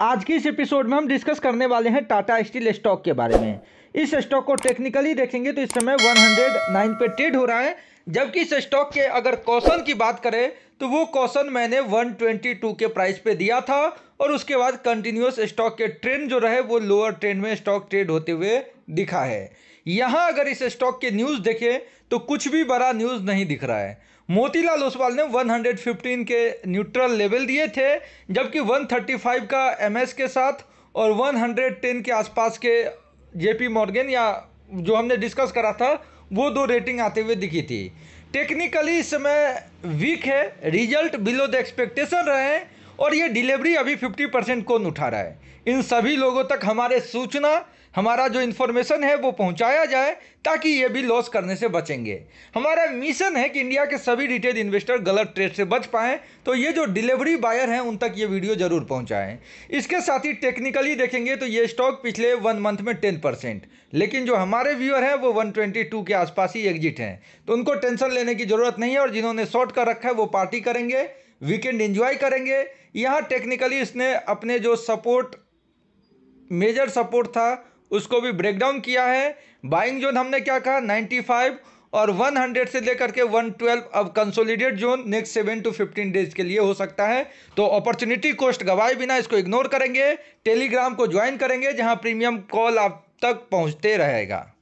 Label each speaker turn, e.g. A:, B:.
A: आज की इस एपिसोड में हम डिस्कस करने वाले हैं टाटा स्टील स्टॉक के बारे में इस स्टॉक को टेक्निकली देखेंगे तो इस समय 109 पे ट्रेड हो रहा है जबकि इस स्टॉक के अगर कौशन की बात करें तो वो कौशन मैंने 122 के प्राइस पे दिया था और उसके बाद कंटिन्यूस स्टॉक के ट्रेंड जो रहे वो लोअर ट्रेंड में स्टॉक ट्रेड होते हुए दिखा है यहाँ अगर इस स्टॉक के न्यूज़ देखें तो कुछ भी बड़ा न्यूज़ नहीं दिख रहा है मोतीलाल ओसवाल ने 115 के न्यूट्रल लेवल दिए थे जबकि 135 का एमएस के साथ और 110 के आसपास के जेपी मॉर्गन या जो हमने डिस्कस करा था वो दो रेटिंग आते हुए दिखी थी टेक्निकली इस समय वीक है रिजल्ट बिलो द एक्सपेक्टेशन रहे और ये डिलीवरी अभी 50 परसेंट कौन उठा रहा है इन सभी लोगों तक हमारे सूचना हमारा जो इन्फॉर्मेशन है वो पहुंचाया जाए ताकि ये भी लॉस करने से बचेंगे हमारा मिशन है कि इंडिया के सभी रिटेल इन्वेस्टर गलत ट्रेड से बच पाएँ तो ये जो डिलीवरी बायर हैं उन तक ये वीडियो ज़रूर पहुँचाएँ इसके साथ ही टेक्निकली देखेंगे तो ये स्टॉक पिछले वन मंथ में टेन परसेंट लेकिन जो हमारे व्यूअर हैं वो वन ट्वेंटी टू के आसपास ही एग्जिट हैं तो उनको टेंशन लेने की ज़रूरत नहीं है और जिन्होंने शॉर्ट कर रखा है वो पार्टी करेंगे वीकेंड एंजॉय करेंगे यहाँ टेक्निकली इसने अपने जो सपोर्ट मेजर सपोर्ट था उसको भी ब्रेकडाउन किया है बाइंग जोन हमने क्या कहा 95 और 100 से लेकर के 112 अब consolidate zone next seven to fifteen days के लिए हो सकता है तो अपॉर्चुनिटी कोस्ट गवाए बिना इसको इग्नोर करेंगे टेलीग्राम को ज्वाइन करेंगे जहां प्रीमियम कॉल आप तक पहुंचते रहेगा